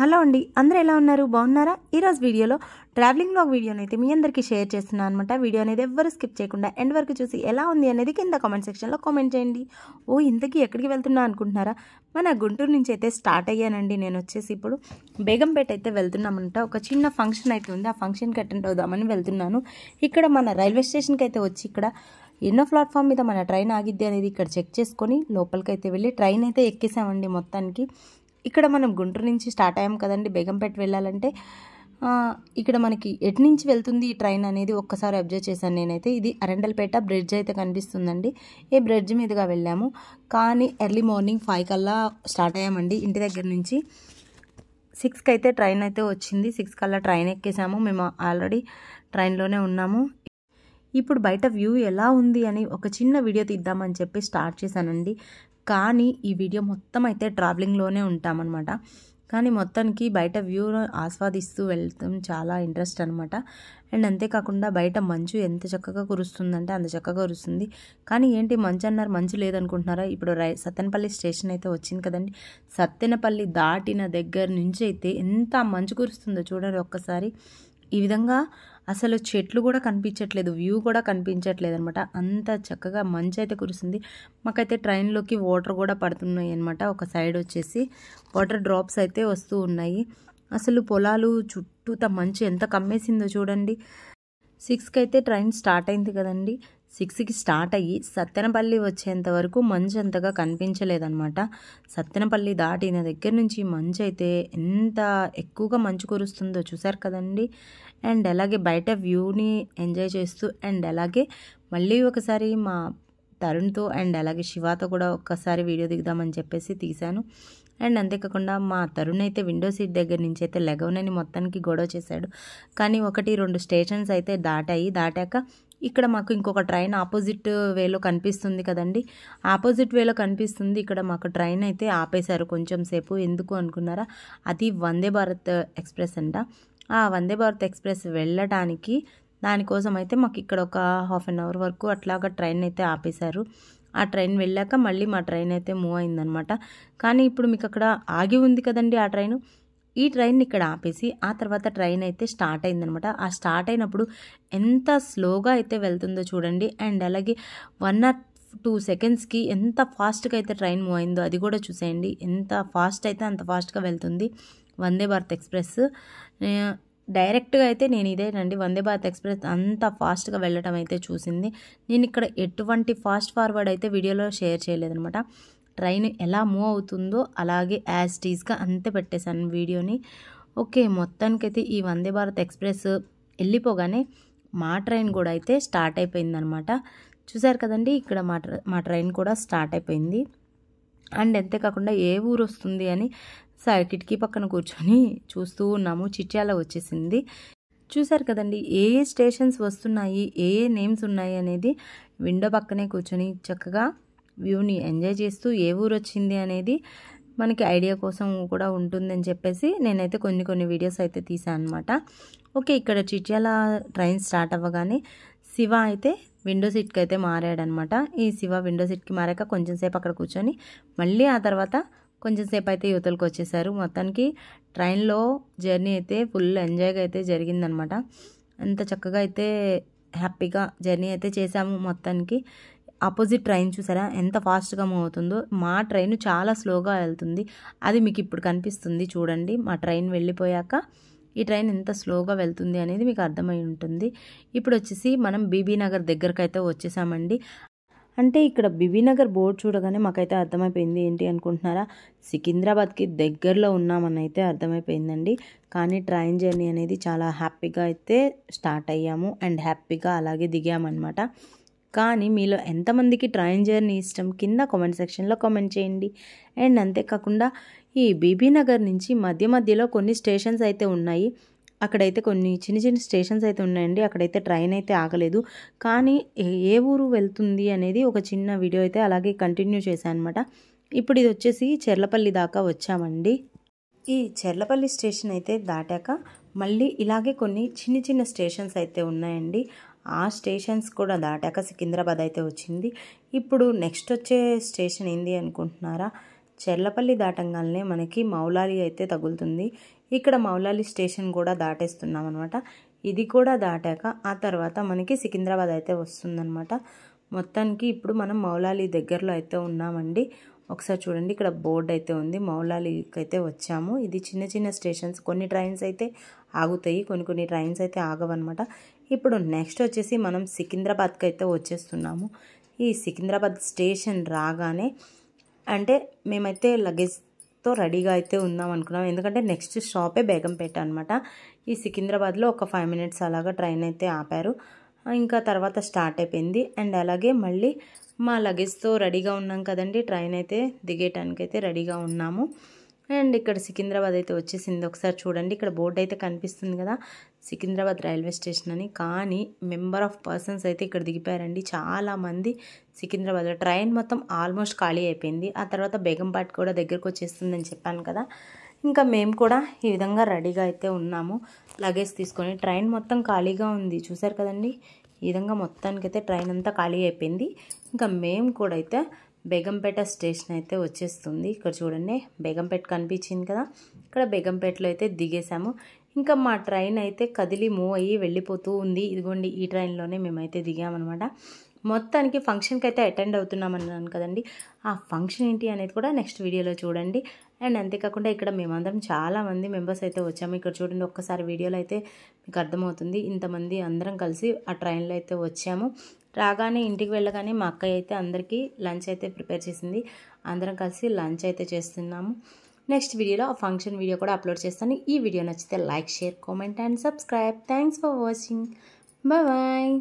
hello అండి అందరూ ఎలా ఉన్నారు బాగున్నారా ఈరోజు వీడియోలో ట్రావెలింగ్ బ్లాగ్ వీడియోని అయితే మీ అందరికీ షేర్ చేస్తున్నాను అనమాట వీడియో అనేది ఎవ్వరు స్కిప్ చేయకుండా ఎండ్ వరకు చూసి ఎలా ఉంది అనేది కింద కామెంట్ సెక్షన్లో కామెంట్ చేయండి ఓ ఇంతకీ ఎక్కడికి వెళ్తున్నా అనుకుంటున్నారా మన గుంటూరు నుంచి అయితే స్టార్ట్ అయ్యానండి నేను వచ్చేసి ఇప్పుడు బేగంపేట అయితే వెళ్తున్నామంట ఒక చిన్న ఫంక్షన్ అయితే ఉంది ఆ ఫంక్షన్కి అటెండ్ అవుదామని వెళ్తున్నాను ఇక్కడ మన రైల్వే స్టేషన్కి అయితే వచ్చి ఇక్కడ ఎన్నో ప్లాట్ఫామ్ మీద మన ట్రైన్ ఆగిద్ది అనేది ఇక్కడ చెక్ చేసుకొని లోపలికి అయితే వెళ్ళి ట్రైన్ అయితే ఎక్కేసామండి మొత్తానికి ఇక్కడ మనం గుంటూరు నుంచి స్టార్ట్ అయ్యాం కదండి బేగంపేట వెళ్ళాలంటే ఇక్కడ మనకి ఎటు నుంచి వెళ్తుంది ఈ ట్రైన్ అనేది ఒక్కసారి అబ్జర్వ్ చేశాను నేనైతే ఇది అరెండల్పేట బ్రిడ్జ్ అయితే కనిపిస్తుందండి ఈ బ్రిడ్జ్ మీదుగా వెళ్ళాము కానీ ఎర్లీ మార్నింగ్ ఫైవ్ కల్లా స్టార్ట్ అయ్యామండి ఇంటి దగ్గర నుంచి సిక్స్కి అయితే ట్రైన్ అయితే వచ్చింది సిక్స్ కల్లా ట్రైన్ ఎక్కేసాము మేము ఆల్రెడీ ట్రైన్లోనే ఉన్నాము ఇప్పుడు బయట వ్యూ ఎలా ఉంది అని ఒక చిన్న వీడియో తీద్దామని చెప్పి స్టార్ట్ చేశానండి కానీ ఈ వీడియో మొత్తం అయితే ట్రావెలింగ్లోనే ఉంటామన్నమాట కానీ మొత్తానికి బయట వ్యూను ఆస్వాదిస్తూ వెళ్తాం చాలా ఇంట్రెస్ట్ అనమాట అండ్ అంతేకాకుండా బయట మంచు ఎంత చక్కగా కురుస్తుందంటే అంత చక్కగా కురుస్తుంది కానీ ఏంటి మంచు అన్నారు మంచు లేదనుకుంటున్నారా ఇప్పుడు రై సత్తెనపల్లి స్టేషన్ అయితే వచ్చింది కదండి సత్తెనపల్లి దాటిన దగ్గర నుంచి అయితే ఎంత మంచు కురుస్తుందో చూడండి ఒక్కసారి ఈ విధంగా అసలు చెట్లు కూడా కనిపించట్లేదు వ్యూ కూడా కనిపించట్లేదు అనమాట అంత చక్కగా మంచి అయితే కురుస్తుంది మాకైతే ట్రైన్లోకి వాటర్ కూడా పడుతున్నాయి అనమాట ఒక సైడ్ వచ్చేసి వాటర్ డ్రాప్స్ అయితే వస్తూ ఉన్నాయి అసలు పొలాలు చుట్టూత మంచు ఎంత కమ్మేసిందో చూడండి సిక్స్కి అయితే ట్రైన్ స్టార్ట్ అయింది కదండి సిక్స్కి స్టార్ట్ అయ్యి సత్తెనపల్లి వచ్చేంత వరకు మంచు అంతగా కనిపించలేదన్నమాట సత్తెనపల్లి దాటిన దగ్గర నుంచి మంచు అయితే ఎంత ఎక్కువగా మంచు కురుస్తుందో చూసారు కదండి అండ్ అలాగే బయట వ్యూని ఎంజాయ్ చేస్తూ అండ్ అలాగే మళ్ళీ ఒకసారి మా తరుణ్తో అండ్ అలాగే శివాతో కూడా ఒక్కసారి వీడియో దిగుదామని చెప్పేసి తీశాను అండ్ అంతేకాకుండా మా తరుణ్ అయితే విండో సీట్ దగ్గర నుంచి అయితే లెగవనని మొత్తానికి గొడవ చేశాడు కానీ ఒకటి రెండు స్టేషన్స్ అయితే దాటాయి దాటాక ఇక్కడ మాకు ఇంకొక ట్రైన్ ఆపోజిట్ వేలో కనిపిస్తుంది కదండి ఆపోజిట్ వేలో కనిపిస్తుంది ఇక్కడ మాకు ట్రైన్ అయితే ఆపేశారు కొంచెం సేపు ఎందుకు అనుకున్నారా అది వందే భారత్ ఎక్స్ప్రెస్ అంట ఆ వందే భారత్ ఎక్స్ప్రెస్ వెళ్ళడానికి దానికోసం అయితే మాకు ఇక్కడ ఒక హాఫ్ అన్ అవర్ వరకు అట్లాగా ట్రైన్ అయితే ఆపేశారు ఆ ట్రైన్ వెళ్ళాక మళ్ళీ మా ట్రైన్ అయితే మూవ్ అయిందనమాట కానీ ఇప్పుడు మీకు అక్కడ ఆగి ఉంది కదండి ఆ ట్రైన్ ఈ ట్రైన్ ఇక్కడ ఆపేసి ఆ తర్వాత ట్రైన్ అయితే స్టార్ట్ అయిందనమాట ఆ స్టార్ట్ అయినప్పుడు ఎంత స్లోగా అయితే వెళ్తుందో చూడండి అండ్ అలాగే వన్ ఆర్ టూ సెకండ్స్కి ఎంత ఫాస్ట్గా అయితే ట్రైన్ మూవ్ అయిందో అది కూడా చూసేయండి ఎంత ఫాస్ట్ అయితే అంత ఫాస్ట్గా వెళ్తుంది వందే భారత్ ఎక్స్ప్రెస్ డైరెక్ట్గా అయితే నేను ఇదేనండి వందే భారత్ ఎక్స్ప్రెస్ అంత ఫాస్ట్గా వెళ్ళటం అయితే చూసింది నేను ఇక్కడ ఎటువంటి ఫాస్ట్ ఫార్వర్డ్ అయితే వీడియోలో షేర్ చేయలేదనమాట ట్రైన్ ఎలా మూవ్ అవుతుందో అలాగే యాజ్ టీజ్గా అంతే పెట్టేశాను వీడియోని ఓకే మొత్తానికైతే ఈ వందే భారత్ ఎక్స్ప్రెస్ వెళ్ళిపోగానే మా ట్రైన్ కూడా అయితే స్టార్ట్ అయిపోయిందనమాట చూసారు కదండి ఇక్కడ మా మా ట్రైన్ కూడా స్టార్ట్ అయిపోయింది అండ్ అంతేకాకుండా ఏ ఊరు వస్తుంది అని సార్ కిటికీ పక్కన కూర్చొని చూస్తూ ఉన్నాము చిట్యాల వచ్చేసింది చూసారు కదండి ఏ ఏ స్టేషన్స్ వస్తున్నాయి ఏ ఏ నేమ్స్ ఉన్నాయి అనేది విండో పక్కనే కూర్చొని చక్కగా వ్యూని ఎంజాయ్ చేస్తూ ఏ ఊరు వచ్చింది అనేది మనకి ఐడియా కోసం కూడా ఉంటుందని చెప్పేసి నేనైతే కొన్ని కొన్ని వీడియోస్ అయితే తీసాను అనమాట ఓకే ఇక్కడ చిట్యాల ట్రైన్ స్టార్ట్ అవ్వగానే శివ అయితే విండో సీట్కి అయితే మారాడనమాట ఈ శివ విండో సీట్కి మారాక కొంచెం సేపు అక్కడ కూర్చొని మళ్ళీ ఆ తర్వాత కొంచెం సేపు అయితే యువతలకు వచ్చేసారు మొత్తానికి ట్రైన్లో జర్నీ అయితే ఫుల్ ఎంజాయ్గా అయితే జరిగిందనమాట అంత చక్కగా అయితే హ్యాపీగా జర్నీ అయితే చేసాము మొత్తానికి ఆపోజిట్ ట్రైన్ చూసారా ఎంత ఫాస్ట్గా మూవ్ అవుతుందో మా ట్రైన్ చాలా స్లోగా వెళ్తుంది అది మీకు ఇప్పుడు కనిపిస్తుంది చూడండి మా ట్రైన్ వెళ్ళిపోయాక ఈ ట్రైన్ ఎంత స్లోగా వెళ్తుంది అనేది మీకు అర్థమై ఉంటుంది ఇప్పుడు వచ్చేసి మనం బీబీనగర్ దగ్గరకు అయితే వచ్చేసామండి అంటే ఇక్కడ బీబీనగర్ బోర్డ్ చూడగానే మాకైతే అర్థమైపోయింది ఏంటి అనుకుంటున్నారా సికింద్రాబాద్కి దగ్గరలో ఉన్నామని అయితే అర్థమైపోయిందండి కానీ ట్రైన్ జర్నీ అనేది చాలా హ్యాపీగా అయితే స్టార్ట్ అయ్యాము అండ్ హ్యాపీగా అలాగే దిగామన్నమాట కానీ మీలో ఎంతమందికి ట్రైన్ జర్నీ ఇష్టం కింద కామెంట్ సెక్షన్లో కామెంట్ చేయండి అండ్ అంతేకాకుండా ఈ బీబీ నగర్ నుంచి మధ్య మధ్యలో కొన్ని స్టేషన్స్ అయితే ఉన్నాయి అక్కడైతే కొన్ని చిన్న చిన్న స్టేషన్స్ అయితే ఉన్నాయండి అక్కడైతే ట్రైన్ అయితే ఆగలేదు కానీ ఏ ఊరు వెళ్తుంది అనేది ఒక చిన్న వీడియో అయితే అలాగే కంటిన్యూ చేశాను అనమాట ఇప్పుడు ఇది వచ్చేసి చెర్లపల్లి దాకా వచ్చామండి ఈ చెర్లపల్లి స్టేషన్ అయితే దాటాక మళ్ళీ ఇలాగే కొన్ని చిన్న చిన్న స్టేషన్స్ అయితే ఉన్నాయండి ఆ స్టేషన్స్ కూడా దాటాక సికింద్రాబాద్ అయితే వచ్చింది ఇప్పుడు నెక్స్ట్ వచ్చే స్టేషన్ ఏంది అనుకుంటున్నారా చెర్లపల్లి దాటంగానే మనకి మౌలాలి అయితే తగులుతుంది ఇక్కడ మౌలాలి స్టేషన్ కూడా దాటేస్తున్నాం అనమాట ఇది కూడా దాటాక ఆ తర్వాత మనకి సికింద్రాబాద్ అయితే వస్తుందన్నమాట మొత్తానికి ఇప్పుడు మనం మౌలాలి దగ్గరలో అయితే ఉన్నామండి ఒకసారి చూడండి ఇక్కడ బోర్డు అయితే ఉంది మౌలాలికి అయితే వచ్చాము ఇది చిన్న చిన్న స్టేషన్స్ కొన్ని ట్రైన్స్ అయితే ఆగుతాయి కొన్ని కొన్ని ట్రైన్స్ అయితే ఆగవన్నమాట ఇప్పుడు నెక్స్ట్ వచ్చేసి మనం సికింద్రాబాద్కి అయితే వచ్చేస్తున్నాము ఈ సికింద్రాబాద్ స్టేషన్ రాగానే అంటే మేమైతే లగేజ్తో రెడీగా అయితే ఉందాం అనుకున్నాం ఎందుకంటే నెక్స్ట్ షాపే బేగంపేట అనమాట ఈ సికింద్రాబాద్లో ఒక ఫైవ్ మినిట్స్ అలాగా ట్రైన్ అయితే ఆపారు ఇంకా తర్వాత స్టార్ట్ అయిపోయింది అండ్ అలాగే మళ్ళీ మా లగేజ్తో రెడీగా ఉన్నాం కదండి ట్రైన్ అయితే దిగేటానికైతే అయితే రెడీగా ఉన్నాము అండ్ ఇక్కడ సికింద్రాబాద్ అయితే వచ్చేసింది ఒకసారి చూడండి ఇక్కడ బోర్డు అయితే కనిపిస్తుంది కదా సికింద్రాబాద్ రైల్వే స్టేషన్ అని కానీ మెంబర్ ఆఫ్ పర్సన్స్ అయితే ఇక్కడ దిగిపోయారండి చాలామంది సికింద్రాబాద్లో ట్రైన్ మొత్తం ఆల్మోస్ట్ ఖాళీ అయిపోయింది ఆ తర్వాత బేగంపేట కూడా దగ్గరకు వచ్చేస్తుందని చెప్పాను కదా ఇంకా మేము కూడా ఈ విధంగా రెడీగా అయితే ఉన్నాము లగేజ్ తీసుకొని ట్రైన్ మొత్తం ఖాళీగా ఉంది చూసారు కదండి ఈ విధంగా మొత్తానికైతే ట్రైన్ అంతా ఖాళీ అయిపోయింది ఇంకా మేము కూడా అయితే బేగంపేట స్టేషన్ అయితే వచ్చేస్తుంది ఇక్కడ చూడండి బేగంపేట కనిపించింది కదా ఇక్కడ బేగంపేటలో అయితే దిగేసాము ఇంకా మా ట్రైన్ అయితే కదిలి మూవ్ అయ్యి వెళ్ళిపోతూ ఉంది ఇదిగోండి ఈ ట్రైన్లోనే మేమైతే దిగామన్నమాట మొత్తానికి ఫంక్షన్కి అయితే అటెండ్ అవుతున్నామన్నాను కదండి ఆ ఫంక్షన్ ఏంటి అనేది కూడా నెక్స్ట్ వీడియోలో చూడండి అండ్ అంతేకాకుండా ఇక్కడ మేమందరం చాలామంది మెంబర్స్ అయితే వచ్చాము ఇక్కడ చూడండి ఒక్కసారి వీడియోలో అయితే మీకు అర్థమవుతుంది ఇంతమంది అందరం కలిసి ఆ ట్రైన్లో అయితే వచ్చాము రాగానే ఇంటికి వెళ్ళగానే మా అక్కయ్య అయితే అందరికీ లంచ్ అయితే ప్రిపేర్ చేసింది అందరం కలిసి లంచ్ అయితే చేస్తున్నాము నెక్స్ట్ వీడియోలో ఆ ఫంక్షన్ వీడియో కూడా అప్లోడ్ చేస్తాను ఈ వీడియో నచ్చితే like share comment and subscribe thanks for watching bye